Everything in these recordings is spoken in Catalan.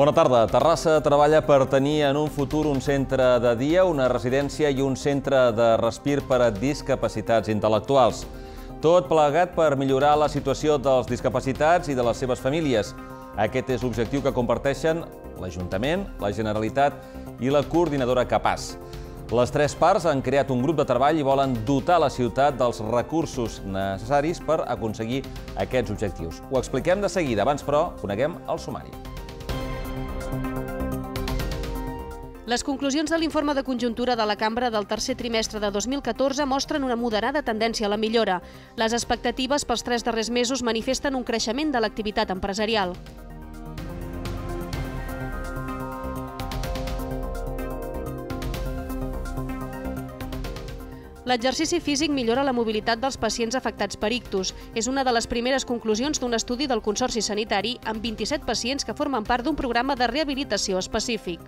Bona tarda. Terrassa treballa per tenir en un futur un centre de dia, una residència i un centre de respir per a discapacitats intel·lectuals. Tot plegat per millorar la situació dels discapacitats i de les seves famílies. Aquest és l'objectiu que comparteixen l'Ajuntament, la Generalitat i la coordinadora Capaç. Les tres parts han creat un grup de treball i volen dotar la ciutat dels recursos necessaris per aconseguir aquests objectius. Ho expliquem de seguida, abans però coneguem el sumari. Les conclusions de l'informe de conjuntura de la cambra del tercer trimestre de 2014 mostren una moderada tendència a la millora. Les expectatives pels tres darrers mesos manifesten un creixement de l'activitat empresarial. L'exercici físic millora la mobilitat dels pacients afectats per ictus. És una de les primeres conclusions d'un estudi del Consorci Sanitari amb 27 pacients que formen part d'un programa de rehabilitació específic.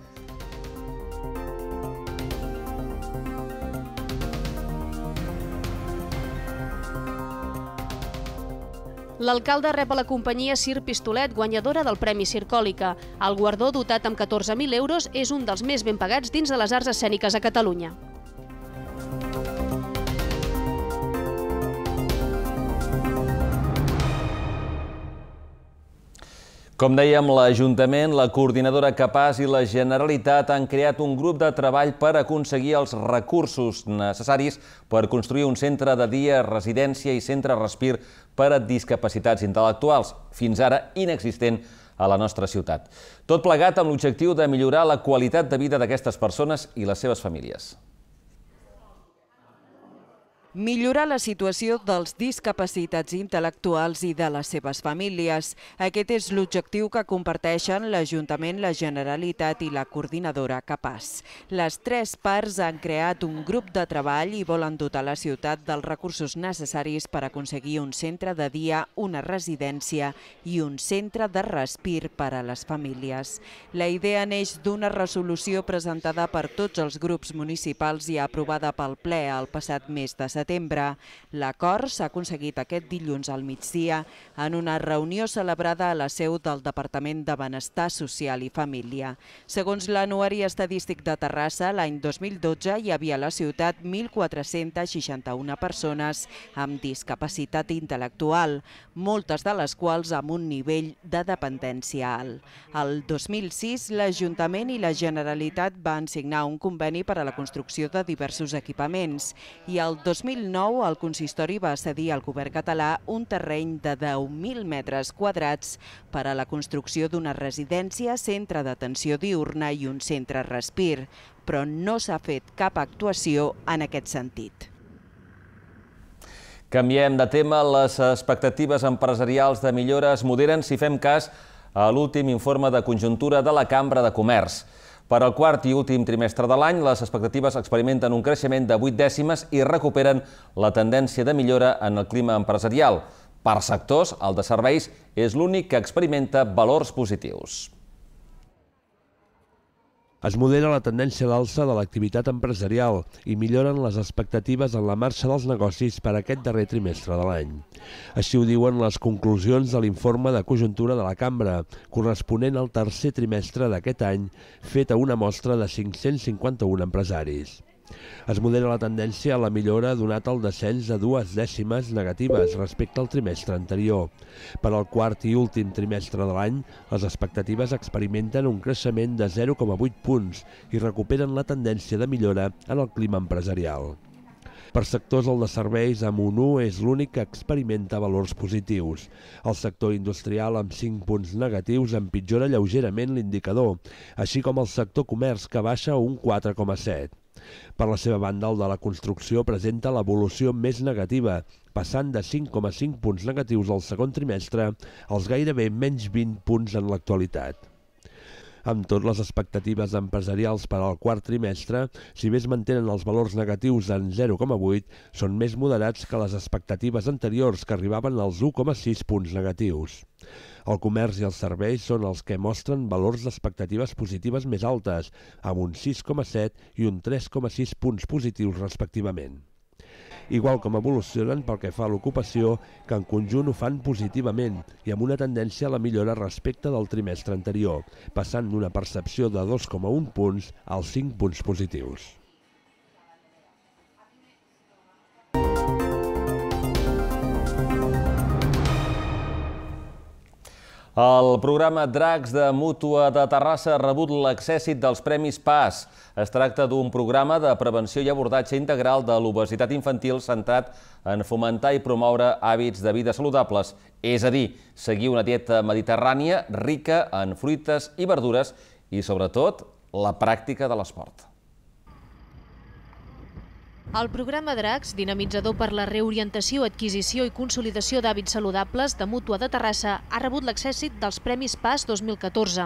L'alcalde rep a la companyia Sir Pistolet, guanyadora del Premi Circòlica. El guardó, dotat amb 14.000 euros, és un dels més ben pagats dins de les arts escèniques a Catalunya. Com dèiem, l'Ajuntament, la Coordinadora Capaç i la Generalitat han creat un grup de treball per aconseguir els recursos necessaris per construir un centre de dia, residència i centre respir per a discapacitats intel·lectuals, fins ara inexistent a la nostra ciutat. Tot plegat amb l'objectiu de millorar la qualitat de vida d'aquestes persones i les seves famílies. Millorar la situació dels discapacitats intel·lectuals i de les seves famílies. Aquest és l'objectiu que comparteixen l'Ajuntament, la Generalitat i la coordinadora Capaç. Les tres parts han creat un grup de treball i volen dotar la ciutat dels recursos necessaris per aconseguir un centre de dia, una residència i un centre de respir per a les famílies. La idea neix d'una resolució presentada per tots els grups municipals i aprovada pel ple el passat mes de setembre setembre. L'acord s'ha aconseguit aquest dilluns al migdia en una reunió celebrada a la seu del Departament de Benestar Social i Família. Segons l'anuari estadístic de Terrassa, l'any 2012 hi havia a la ciutat 1.461 persones amb discapacitat intel·lectual, moltes de les quals amb un nivell de dependència alt. El 2006, l'Ajuntament i la Generalitat van signar un conveni per a la construcció de diversos equipaments i el 2000 2009 el consistori va cedir al govern català un terreny de 10.000 metres quadrats per a la construcció d'una residència, centre d'atenció diurna i un centre respir, però no s'ha fet cap actuació en aquest sentit. Canviem de tema. Les expectatives empresarials de millora es moderen si fem cas a l'últim informe de conjuntura de la Cambra de Comerç. Per al quart i últim trimestre de l'any, les expectatives experimenten un creixement de 8 dècimes i recuperen la tendència de millora en el clima empresarial. Per sectors, el de serveis és l'únic que experimenta valors positius. Es modera la tendència a l'alça de l'activitat empresarial i milloren les expectatives en la marxa dels negocis per aquest darrer trimestre de l'any. Així ho diuen les conclusions de l'informe de conjuntura de la cambra, corresponent al tercer trimestre d'aquest any, fet a una mostra de 551 empresaris. Es modera la tendència a la millora donat el descens de dues dècimes negatives respecte al trimestre anterior. Per al quart i últim trimestre de l'any, les expectatives experimenten un creixement de 0,8 punts i recuperen la tendència de millora en el clima empresarial. Per sectors, el de serveis amb un 1 és l'únic que experimenta valors positius. El sector industrial amb 5 punts negatius empitjora lleugerament l'indicador, així com el sector comerç que baixa un 4,7. Per la seva banda, el de la construcció presenta l'evolució més negativa, passant de 5,5 punts negatius al segon trimestre als gairebé menys 20 punts en l'actualitat. Amb tot, les expectatives empresarials per al quart trimestre, si bé es mantenen els valors negatius en 0,8, són més moderats que les expectatives anteriors, que arribaven als 1,6 punts negatius. El comerç i els serveis són els que mostren valors d'expectatives positives més altes, amb un 6,7 i un 3,6 punts positius respectivament. Igual com evolucionen pel que fa a l'ocupació, que en conjunt ho fan positivament i amb una tendència a la millora respecte del trimestre anterior, passant d'una percepció de 2,1 punts als 5 punts positius. El programa Dracs de Mútua de Terrassa ha rebut l'excèssit dels Premis PAS. Es tracta d'un programa de prevenció i abordatge integral de l'obesitat infantil centrat en fomentar i promoure hàbits de vida saludables, és a dir, seguir una dieta mediterrània rica en fruites i verdures i, sobretot, la pràctica de l'esport. El programa DRACS, dinamitzador per la reorientació, adquisició i consolidació d'hàbits saludables de Mútua de Terrassa, ha rebut l'accèssit dels Premis PAS 2014.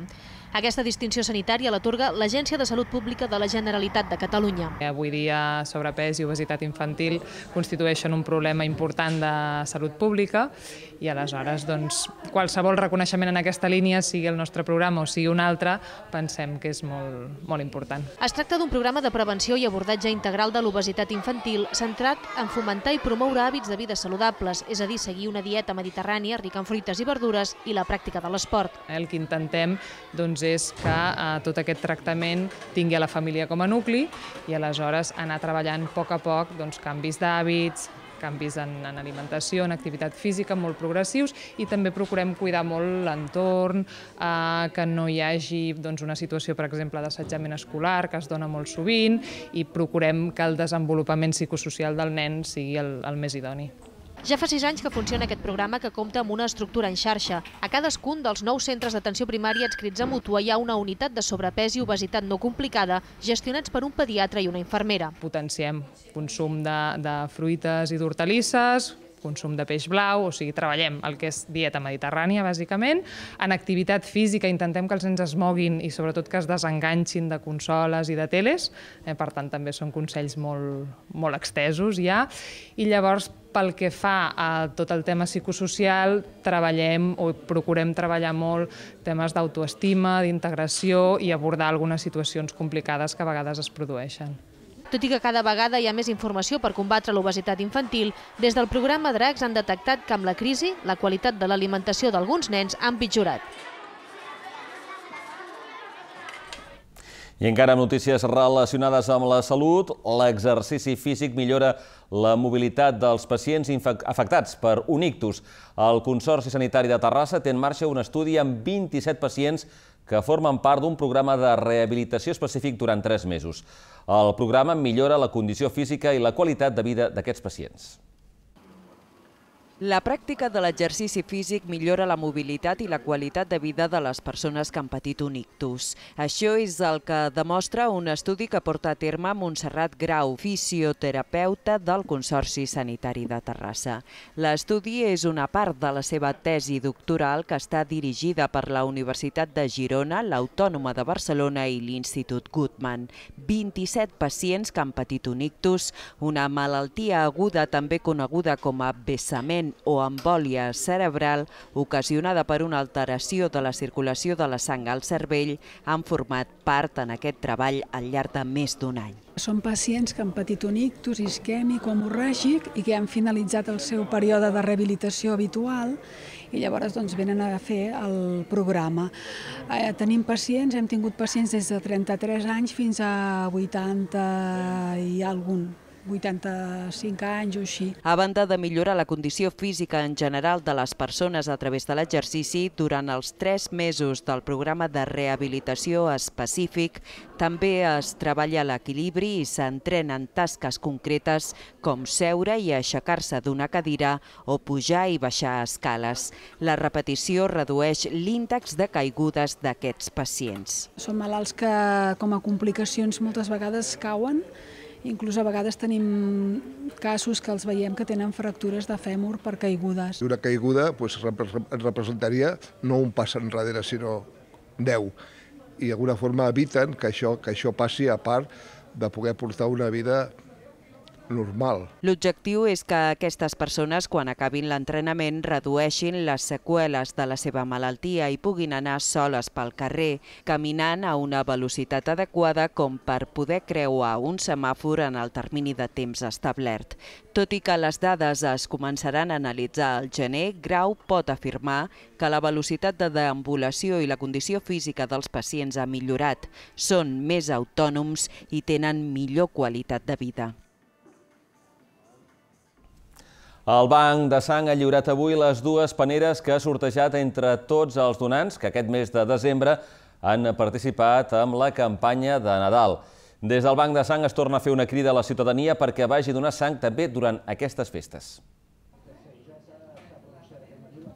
Aquesta distinció sanitària l'atorga l'Agència de Salut Pública de la Generalitat de Catalunya. Avui dia sobrepès i obesitat infantil constitueixen un problema important de salut pública i aleshores doncs, qualsevol reconeixement en aquesta línia, sigui el nostre programa o sigui un altre, pensem que és molt, molt important. Es tracta d'un programa de prevenció i abordatge integral de l'obesitat infantil centrat en fomentar i promoure hàbits de vida saludables, és a dir, seguir una dieta mediterrània rica en fruites i verdures i la pràctica de l'esport. El que intentem doncs, doncs, és que eh, tot aquest tractament tingui a la família com a nucli i aleshores anar treballant a poc a poc doncs, canvis d'hàbits, canvis en, en alimentació, en activitat física molt progressius i també procurem cuidar molt l'entorn, eh, que no hi hagi doncs, una situació, per exemple, d'assetjament escolar, que es dona molt sovint, i procurem que el desenvolupament psicosocial del nen sigui el, el més idoni. Ja fa sis anys que funciona aquest programa que compta amb una estructura en xarxa. A cadascun dels nou centres d'atenció primària adscrits a Mútua hi ha una unitat de sobrepès i obesitat no complicada gestionats per un pediatre i una infermera. Potenciem consum de, de fruites i d'hortalisses, consum de peix blau, o sigui, treballem el que és dieta mediterrània, bàsicament. En activitat física intentem que els nens es moguin i sobretot que es desenganxin de consoles i de teles, eh, per tant també són consells molt, molt extesos ja, i llavors pel que fa a tot el tema psicosocial, treballem o procurem treballar molt temes d'autoestima, d'integració i abordar algunes situacions complicades que a vegades es produeixen. Tot i que cada vegada hi ha més informació per combatre l'obesitat infantil, des del programa DRACS han detectat que amb la crisi la qualitat de l'alimentació d'alguns nens ha empitjorat. I encara amb notícies relacionades amb la salut, l'exercici físic millora la mobilitat dels pacients afectats per un ictus. El Consorci Sanitari de Terrassa té en marxa un estudi amb 27 pacients que formen part d'un programa de rehabilitació específic durant 3 mesos. El programa millora la condició física i la qualitat de vida d'aquests pacients. La pràctica de l'exercici físic millora la mobilitat i la qualitat de vida de les persones que han patit un ictus. Això és el que demostra un estudi que porta a terme Montserrat Grau, fisioterapeuta del Consorci Sanitari de Terrassa. L'estudi és una part de la seva tesi doctoral que està dirigida per la Universitat de Girona, l'Autònoma de Barcelona i l'Institut Gutmann. 27 pacients que han patit un ictus, una malaltia aguda també coneguda com a vessament, accident o embòlia cerebral ocasionada per una alteració de la circulació de la sang al cervell han format part en aquest treball al llarg de més d'un any. Són pacients que han patit un ictus isquèmic o hemorràgic i que han finalitzat el seu període de rehabilitació habitual i llavors doncs, venen a fer el programa. Eh, tenim pacients, hem tingut pacients des de 33 anys fins a 80 i algun 85 anys o així. A banda de millorar la condició física en general de les persones a través de l'exercici, durant els tres mesos del programa de rehabilitació específic, també es treballa l'equilibri i s'entrenen tasques concretes com seure i aixecar-se d'una cadira o pujar i baixar escales. La repetició redueix l'índex de caigudes d'aquests pacients. Són malalts que, com a complicacions, moltes vegades cauen Inclús a vegades tenim casos que els veiem que tenen fractures de fèmur per caigudes. Una caiguda pues, doncs, representaria no un pas enrere, sinó deu. I d'alguna forma eviten que això, que això passi a part de poder portar una vida normal. L'objectiu és que aquestes persones, quan acabin l'entrenament, redueixin les seqüeles de la seva malaltia i puguin anar soles pel carrer, caminant a una velocitat adequada com per poder creuar un semàfor en el termini de temps establert. Tot i que les dades es començaran a analitzar al gener, Grau pot afirmar que la velocitat de deambulació i la condició física dels pacients ha millorat, són més autònoms i tenen millor qualitat de vida. El Banc de Sang ha lliurat avui les dues paneres que ha sortejat entre tots els donants que aquest mes de desembre han participat amb la campanya de Nadal. Des del Banc de Sang es torna a fer una crida a la ciutadania perquè vagi a donar sang també durant aquestes festes.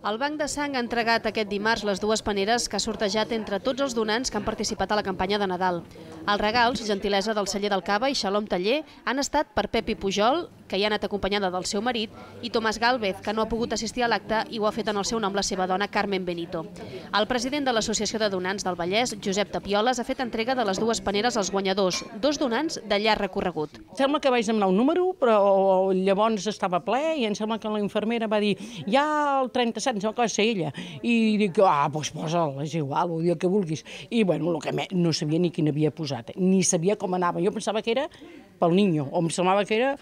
El Banc de Sang ha entregat aquest dimarts les dues paneres que ha sortejat entre tots els donants que han participat a la campanya de Nadal. Els regals, gentilesa del celler del Cava i Xalom Taller, han estat per Pepi Pujol, que hi ha anat acompanyada del seu marit, i Tomàs Galvez, que no ha pogut assistir a l'acte i ho ha fet en el seu nom la seva dona, Carmen Benito. El president de l'Associació de Donants del Vallès, Josep Tapioles, ha fet entrega de les dues paneres als guanyadors, dos donants de llarg recorregut. Sembla que vaig demanar un número, però llavors estava ple i em sembla que la infermera va dir hi ha el 37, no sembla que va ser ella. I dic, ah, doncs posa'l, és igual, o dir el que vulguis. I bueno, el que no sabia ni quin havia posat, ni sabia com anava. Jo pensava que era pel niño, o em semblava que era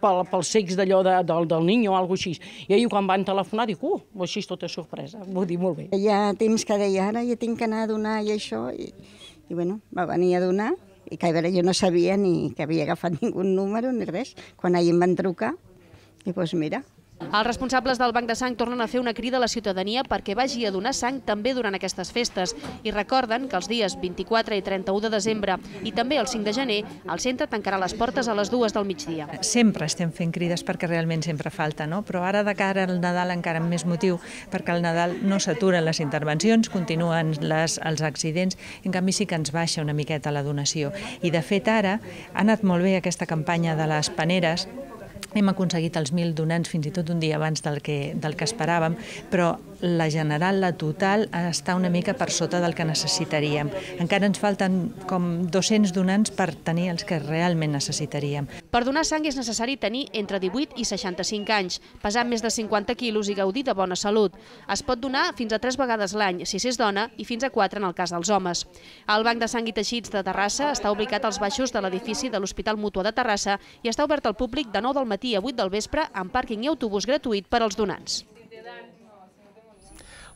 pel pel, pel secs d'allò de, del, del nin o alguna cosa així. I ahir quan van telefonar dic, uh, doncs així tota sorpresa, vull dir, molt bé. Hi ha temps que deia, ara ja tinc que anar a donar i això, i, i bueno, va venir a donar, i que a veure, jo no sabia ni que havia agafat ningú número ni res. Quan ahir em van trucar, i doncs pues mira, els responsables del Banc de Sang tornen a fer una crida a la ciutadania perquè vagi a donar sang també durant aquestes festes i recorden que els dies 24 i 31 de desembre i també el 5 de gener el centre tancarà les portes a les dues del migdia. Sempre estem fent crides perquè realment sempre falta, no? però ara de cara al Nadal encara amb més motiu perquè al Nadal no s'aturen les intervencions, continuen les, els accidents, en canvi sí que ens baixa una miqueta la donació. I de fet ara ha anat molt bé aquesta campanya de les paneres hem aconseguit els mil donants fins i tot un dia abans del que, del que esperàvem, però la general, la total, està una mica per sota del que necessitaríem. Encara ens falten com 200 donants per tenir els que realment necessitaríem. Per donar sang és necessari tenir entre 18 i 65 anys, pesar més de 50 quilos i gaudir de bona salut. Es pot donar fins a 3 vegades l'any, si s'és dona, i fins a 4 en el cas dels homes. El Banc de Sang i Teixits de Terrassa està ubicat als baixos de l'edifici de l'Hospital Mutua de Terrassa i està obert al públic de 9 del matí a 8 del vespre amb pàrquing i autobús gratuït per als donants.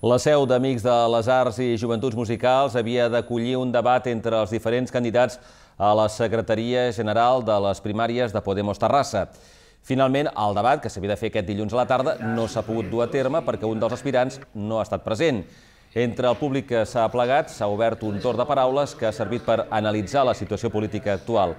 La seu d'Amics de les Arts i Joventuts Musicals havia d'acollir un debat entre els diferents candidats a la Secretaria General de les Primàries de Podemos Terrassa. Finalment, el debat, que s'havia de fer aquest dilluns a la tarda, no s'ha pogut dur a terme perquè un dels aspirants no ha estat present. Entre el públic que s'ha plegat s'ha obert un torn de paraules que ha servit per analitzar la situació política actual.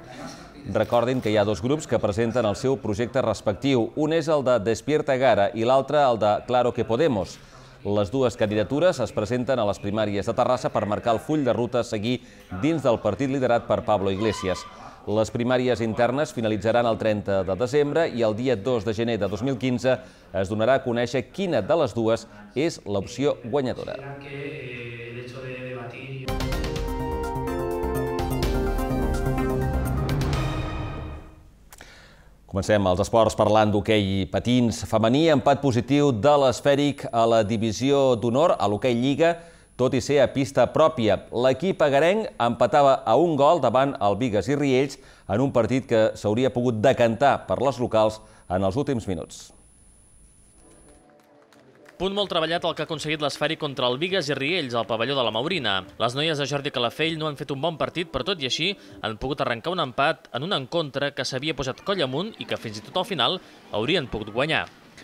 Recordin que hi ha dos grups que presenten el seu projecte respectiu. Un és el de Despierta Gara i l'altre el de Claro que Podemos. Les dues candidatures es presenten a les primàries de Terrassa per marcar el full de ruta a seguir dins del partit liderat per Pablo Iglesias. Les primàries internes finalitzaran el 30 de desembre i el dia 2 de gener de 2015 es donarà a conèixer quina de les dues és l'opció guanyadora. Comencem els esports parlant d'hoquei patins femení. Empat positiu de l'esfèric a la divisió d'honor a l'hoquei Lliga, tot i ser a pista pròpia. L'equip agarenc empatava a un gol davant el Vigues i Riells en un partit que s'hauria pogut decantar per les locals en els últims minuts. Punt molt treballat el que ha aconseguit l'esfari contra el Vigues i Riells al pavelló de la Maurina. Les noies de Jordi Calafell no han fet un bon partit, però tot i així han pogut arrencar un empat en un encontre que s'havia posat coll amunt i que fins i tot al final haurien pogut guanyar.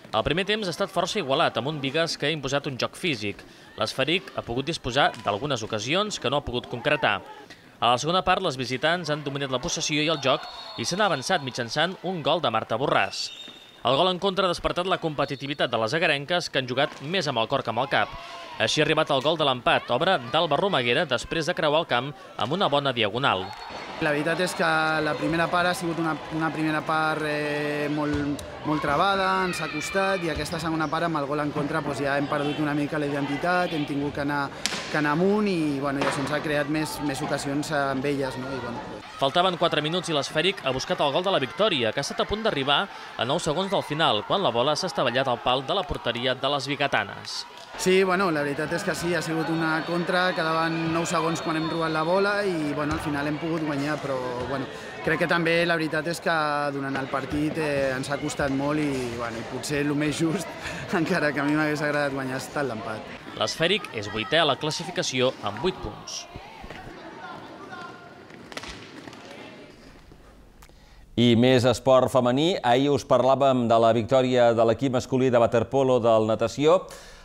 El primer temps ha estat força igualat, amb un Vigas que ha imposat un joc físic. L'esferic ha pogut disposar d'algunes ocasions que no ha pogut concretar. A la segona part, les visitants han dominat la possessió i el joc i s'han avançat mitjançant un gol de Marta Borràs. El gol en contra ha despertat la competitivitat de les agarenques que han jugat més amb el cor que amb el cap. Així ha arribat el gol de l'empat, obra d'Alba Romaguera després de creuar el camp amb una bona diagonal. La veritat és que la primera part ha sigut una, una primera part eh, molt, molt travada, ens ha costat, i aquesta segona part amb el gol en contra doncs ja hem perdut una mica la identitat, hem tingut que anar, que anar amunt i bueno, ja se'ns ha creat més, més ocasions eh, amb elles. No? I, bueno, Faltaven 4 minuts i l'esfèric ha buscat el gol de la victòria, que ha estat a punt d'arribar a 9 segons del final, quan la bola s'ha estavellat al pal de la porteria de les bigatanes. Sí, bueno, la veritat és que sí, ha sigut una contra, quedaven 9 segons quan hem robat la bola i bueno, al final hem pogut guanyar, però bueno, crec que també la veritat és que durant el partit eh, ens ha costat molt i, bueno, i potser el més just, encara que a mi m'hagués agradat guanyar, ha estat l'empat. L'esfèric és vuitè a la classificació amb 8 punts. I més esport femení. Ahir us parlàvem de la victòria de l'equip masculí de waterpolo del natació.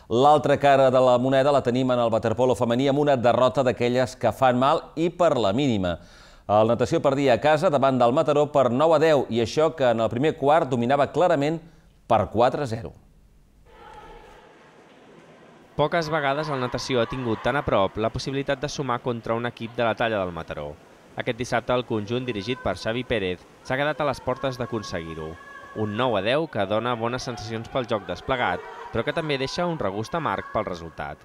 L'altra cara de la moneda la tenim en el waterpolo femení amb una derrota d'aquelles que fan mal i per la mínima. El natació perdia a casa davant del Mataró per 9 a 10 i això que en el primer quart dominava clarament per 4 a 0. Poques vegades el natació ha tingut tan a prop la possibilitat de sumar contra un equip de la talla del Mataró. Aquest dissabte el conjunt dirigit per Xavi Pérez s'ha quedat a les portes d'aconseguir-ho. Un 9 a 10 que dona bones sensacions pel joc desplegat, però que també deixa un regust amarg pel resultat.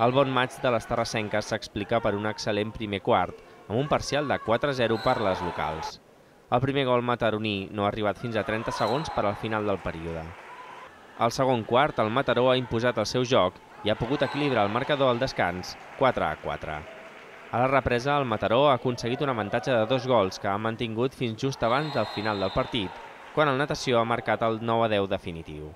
El bon maig de les terrassenques s'explica per un excel·lent primer quart, amb un parcial de 4-0 a per les locals. El primer gol mataroní no ha arribat fins a 30 segons per al final del període. Al segon quart, el Mataró ha imposat el seu joc i ha pogut equilibrar el marcador al descans 4 a 4. A la represa, el Mataró ha aconseguit un avantatge de dos gols que ha mantingut fins just abans del final del partit, quan el Natació ha marcat el 9-10 a definitiu.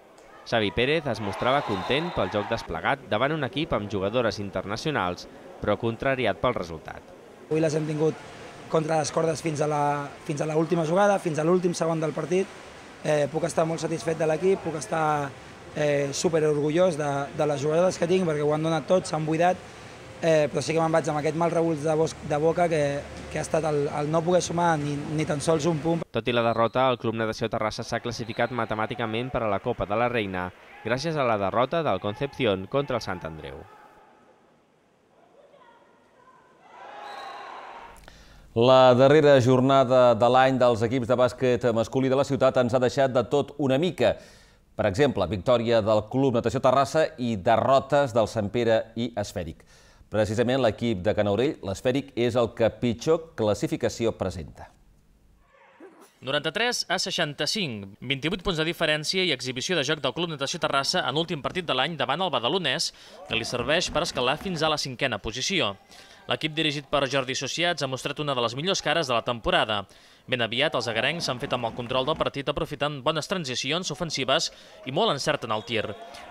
Xavi Pérez es mostrava content pel joc desplegat davant un equip amb jugadores internacionals, però contrariat pel resultat. Avui les hem tingut contra les cordes fins a l'última jugada, fins a l'últim segon del partit. Eh, puc estar molt satisfet de l'equip, puc estar eh, orgullós de, de les jugades que tinc, perquè ho han donat tot, s'han buidat, eh, però sí que me'n vaig amb aquest mal rebuig de, bosc, de boca que, que ha estat el, el no poder sumar ni, ni tan sols un punt. Tot i la derrota, el Club Natació Terrassa s'ha classificat matemàticament per a la Copa de la Reina gràcies a la derrota del Concepción contra el Sant Andreu. La darrera jornada de l'any dels equips de bàsquet masculí de la ciutat ens ha deixat de tot una mica. Per exemple, victòria del Club Natació Terrassa i derrotes del Sant Pere i Esfèric. Precisament l'equip de Canaurell, l'esfèric, és el que pitjor classificació presenta. 93 a 65, 28 punts de diferència i exhibició de joc del Club Natació Terrassa en l'últim partit de l'any davant el Badalonès, que li serveix per escalar fins a la cinquena posició. L'equip dirigit per Jordi Sociats ha mostrat una de les millors cares de la temporada. Ben aviat, els agarencs s'han fet amb el control del partit aprofitant bones transicions ofensives i molt encert en el tir.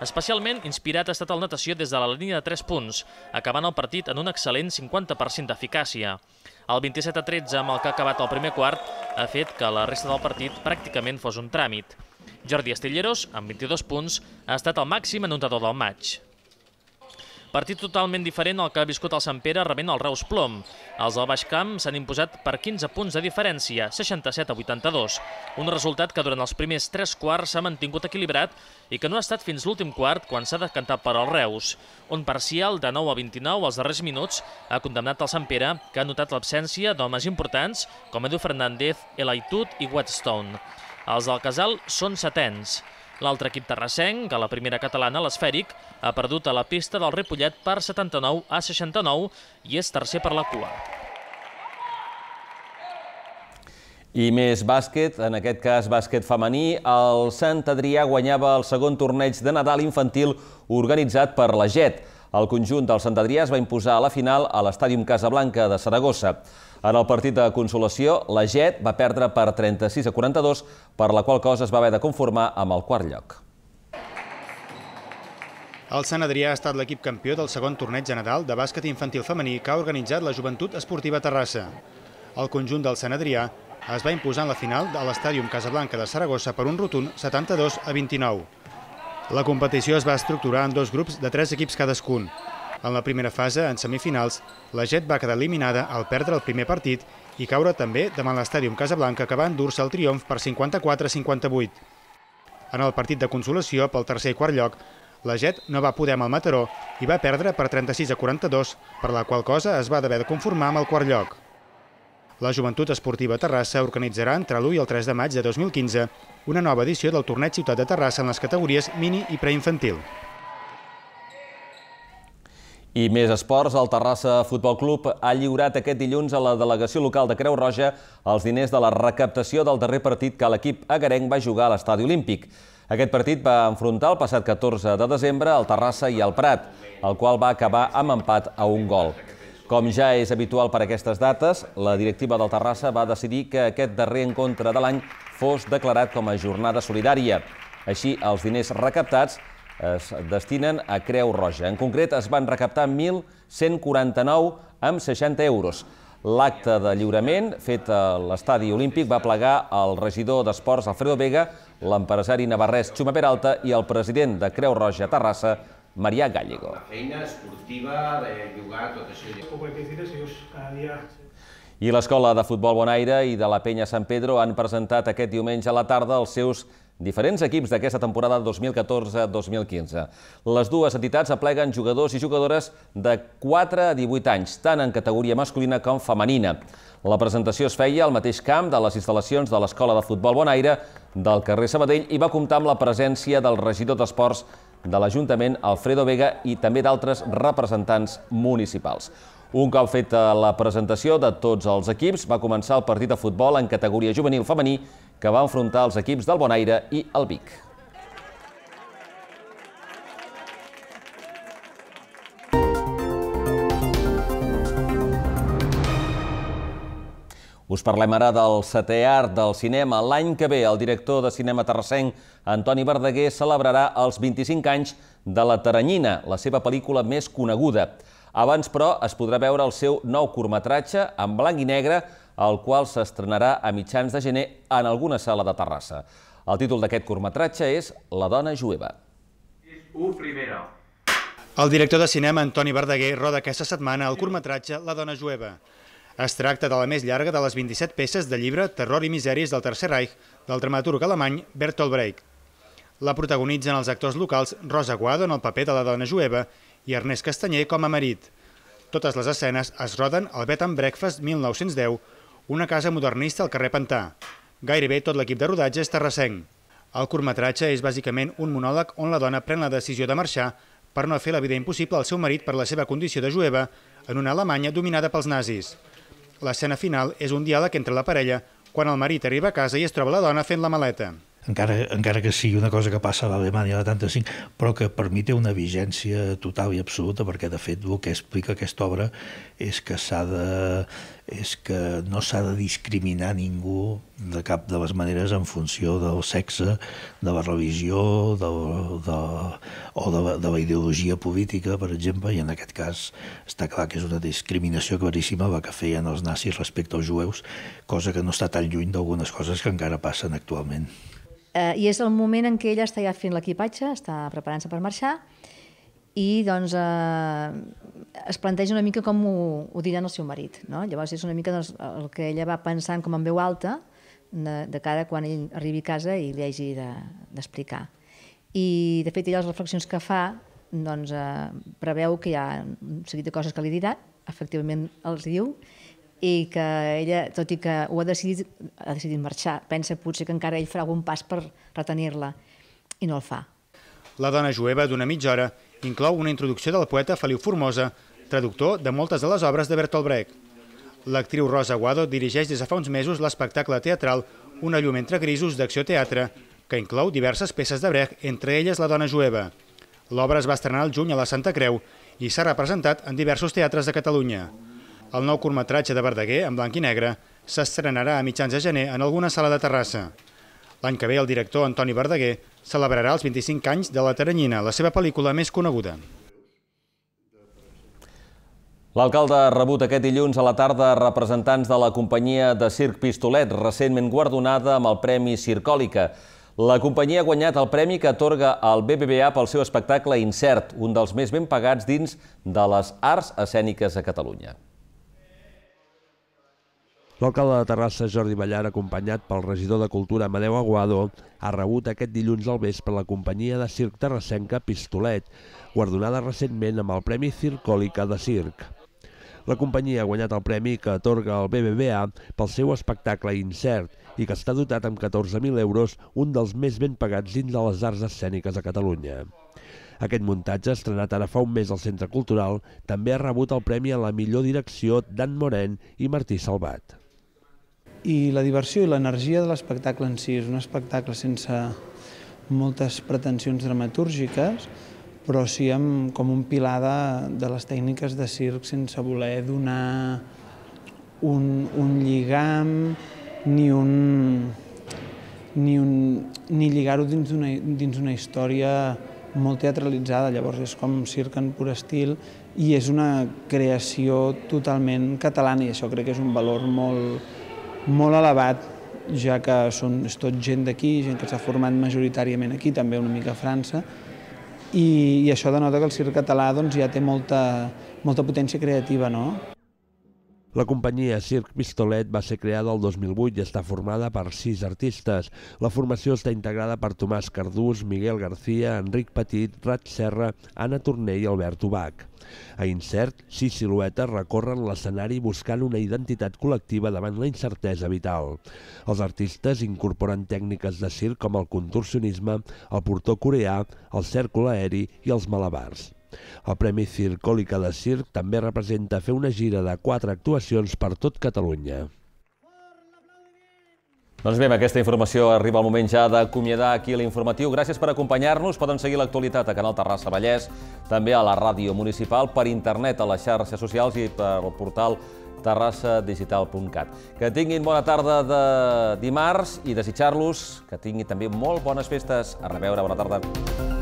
Especialment inspirat ha estat el natació des de la línia de 3 punts, acabant el partit en un excel·lent 50% d'eficàcia. El 27 a 13 amb el que ha acabat el primer quart ha fet que la resta del partit pràcticament fos un tràmit. Jordi Estelleros, amb 22 punts, ha estat el màxim anotador del maig. Partit totalment diferent al que ha viscut el Sant Pere rebent el Reus Plom. Els del Baix Camp s'han imposat per 15 punts de diferència, 67 a 82. Un resultat que durant els primers 3 quarts s'ha mantingut equilibrat i que no ha estat fins l'últim quart quan s'ha decantat per al Reus. Un parcial de 9 a 29 als darrers minuts ha condemnat el Sant Pere, que ha notat l'absència d'homes importants com Edu Fernández, Elaitut i Whetstone. Els del Casal són setens. L'altre equip terrassenc, a la primera catalana, l'Esfèric, ha perdut a la pista del Ripollet per 79 a 69 i és tercer per la cua. I més bàsquet, en aquest cas bàsquet femení, el Sant Adrià guanyava el segon torneig de Nadal infantil organitzat per la JET. El conjunt del Sant Adrià es va imposar a la final a l'Estàdium Casablanca de Saragossa. En el partit de consolació, la JET va perdre per 36 a 42, per la qual cosa es va haver de conformar amb el quart lloc. El Sant Adrià ha estat l'equip campió del segon torneig general de bàsquet infantil femení que ha organitzat la Joventut Esportiva Terrassa. El conjunt del Sant Adrià es va imposar en la final a l'estàdium Casablanca de Saragossa per un rotund 72 a 29. La competició es va estructurar en dos grups de tres equips cadascun. En la primera fase, en semifinals, la Jet va quedar eliminada al perdre el primer partit i caure també davant l'estàdium Casablanca que va endur-se el triomf per 54-58. En el partit de consolació, pel tercer i quart lloc, la Jet no va poder amb el Mataró i va perdre per 36 a 42, per la qual cosa es va haver de conformar amb el quart lloc. La Joventut Esportiva Terrassa organitzarà entre l'1 i el 3 de maig de 2015 una nova edició del Torneig Ciutat de Terrassa en les categories mini i preinfantil. I més esports, el Terrassa Futbol Club ha lliurat aquest dilluns a la delegació local de Creu Roja els diners de la recaptació del darrer partit que l'equip agarenc va jugar a l'estadi olímpic. Aquest partit va enfrontar el passat 14 de desembre el Terrassa i el Prat, el qual va acabar amb empat a un gol. Com ja és habitual per aquestes dates, la directiva del Terrassa va decidir que aquest darrer encontre de l'any fos declarat com a jornada solidària. Així, els diners recaptats es destinen a Creu Roja. En concret, es van recaptar 1.149 amb 60 euros. L'acte de lliurament, fet a l'estadi olímpic, va plegar el regidor d'Esports, Alfredo Vega, l'empresari navarrès Xuma Peralta i el president de Creu Roja Terrassa, Marià Gallego. La feina esportiva, de llogar, tot això. I l'Escola de Futbol Bonaire i de la Penya Sant Pedro han presentat aquest diumenge a la tarda els seus diferents equips d'aquesta temporada 2014-2015. Les dues entitats apleguen jugadors i jugadores de 4 a 18 anys, tant en categoria masculina com femenina. La presentació es feia al mateix camp de les instal·lacions de l'Escola de Futbol Bonaire del carrer Sabadell i va comptar amb la presència del regidor d'Esports de l'Ajuntament, Alfredo Vega, i també d'altres representants municipals. Un cop feta la presentació de tots els equips, va començar el partit de futbol en categoria juvenil femení que va enfrontar els equips del Bonaire i el Vic. Us parlem ara del setè art del cinema. L'any que ve, el director de cinema terrassenc, Antoni Verdaguer, celebrarà els 25 anys de La Taranyina, la seva pel·lícula més coneguda. Abans, però, es podrà veure el seu nou curtmetratge en blanc i negre, el qual s'estrenarà a mitjans de gener en alguna sala de Terrassa. El títol d'aquest curtmetratge és La dona jueva. És un primera. El director de cinema, Antoni Verdaguer, roda aquesta setmana el curtmetratge La dona jueva. Es tracta de la més llarga de les 27 peces de llibre Terror i misèries del Tercer Reich del dramaturg alemany Bertolt Brecht. La protagonitzen els actors locals Rosa Guado en el paper de la dona jueva i Ernest Castanyer com a marit. Totes les escenes es roden al Bed and Breakfast 1910, una casa modernista al carrer Pantà. Gairebé tot l'equip de rodatge és terrassenc. El curtmetratge és bàsicament un monòleg on la dona pren la decisió de marxar per no fer la vida impossible al seu marit per la seva condició de jueva en una Alemanya dominada pels nazis. L'escena final és un diàleg entre la parella quan el marit arriba a casa i es troba la dona fent la maleta encara, encara que sigui una cosa que passa a l'Alemanya de 85, però que per mi té una vigència total i absoluta, perquè de fet el que explica aquesta obra és que s'ha de és que no s'ha de discriminar ningú de cap de les maneres en funció del sexe, de la religió de, de, o de de la ideologia política, per exemple, i en aquest cas està clar que és una discriminació claríssima la que feien els nazis respecte als jueus, cosa que no està tan lluny d'algunes coses que encara passen actualment. Eh, I és el moment en què ella està ja fent l'equipatge, està preparant-se per marxar, i doncs eh, es planteja una mica com ho, ho dirà el seu marit. No? Llavors és una mica doncs, el que ella va pensant com en veu alta de, de cara quan ell arribi a casa i li hagi d'explicar. De, I de fet ella les reflexions que fa doncs, eh, preveu que hi ha un seguit de coses que li dirà, efectivament els diu, i que ella, tot i que ho ha decidit, ha decidit marxar, pensa potser que encara ell farà algun pas per retenir-la, i no el fa. La dona jueva d'una mitja hora inclou una introducció del poeta Feliu Formosa, traductor de moltes de les obres de Bertolt Brecht. L'actriu Rosa Guado dirigeix des de fa uns mesos l'espectacle teatral Una llum entre grisos d'acció teatre, que inclou diverses peces de Brecht, entre elles La dona jueva. L'obra es va estrenar el juny a la Santa Creu i s'ha representat en diversos teatres de Catalunya. El nou curtmetratge de Verdaguer, en blanc i negre, s'estrenarà a mitjans de gener en alguna sala de Terrassa. L'any que ve, el director Antoni Verdaguer celebrarà els 25 anys de La Teranyina, la seva pel·lícula més coneguda. L'alcalde ha rebut aquest dilluns a la tarda representants de la companyia de Circ Pistolet, recentment guardonada amb el Premi Circòlica. La companyia ha guanyat el premi que atorga el BBVA pel seu espectacle Incert, un dels més ben pagats dins de les arts escèniques a Catalunya. L'alcalde de Terrassa, Jordi Ballar, acompanyat pel regidor de Cultura Amadeu Aguado, ha rebut aquest dilluns al vespre la companyia de circ terrassenca Pistolet, guardonada recentment amb el Premi Circòlica de Circ. La companyia ha guanyat el premi que atorga el BBVA pel seu espectacle Incert i que està dotat amb 14.000 euros, un dels més ben pagats dins de les arts escèniques a Catalunya. Aquest muntatge, estrenat ara fa un mes al Centre Cultural, també ha rebut el premi a la millor direcció d'Anne Moren i Martí Salvat i la diversió i l'energia de l'espectacle en si. És un espectacle sense moltes pretensions dramatúrgiques, però sí amb, com un pilar de, de les tècniques de circ sense voler donar un, un lligam ni un ni, un, ni lligar-ho dins d'una història molt teatralitzada, llavors és com circ en pur estil i és una creació totalment catalana i això crec que és un valor molt, molt elevat, ja que són, és tot gent d'aquí, gent que s'ha format majoritàriament aquí, també una mica a França, i, i això denota que el circ català doncs, ja té molta, molta potència creativa, no? La companyia Circ Pistolet va ser creada el 2008 i està formada per sis artistes. La formació està integrada per Tomàs Cardús, Miguel García, Enric Petit, Rat Serra, Anna Torner i Albert Ubach. A Incert, sis siluetes recorren l'escenari buscant una identitat col·lectiva davant la incertesa vital. Els artistes incorporen tècniques de circ com el contorsionisme, el portó coreà, el cèrcol aeri i els malabars. El Premi Circòlica de Circ també representa fer una gira de quatre actuacions per tot Catalunya. Doncs bé, amb aquesta informació arriba el moment ja d'acomiadar aquí l'informatiu. Gràcies per acompanyar-nos. Poden seguir l'actualitat a Canal Terrassa Vallès, també a la ràdio municipal, per internet, a les xarxes socials i pel portal terrassadigital.cat. Que tinguin bona tarda de dimarts i desitjar-los que tinguin també molt bones festes. A reveure, bona tarda.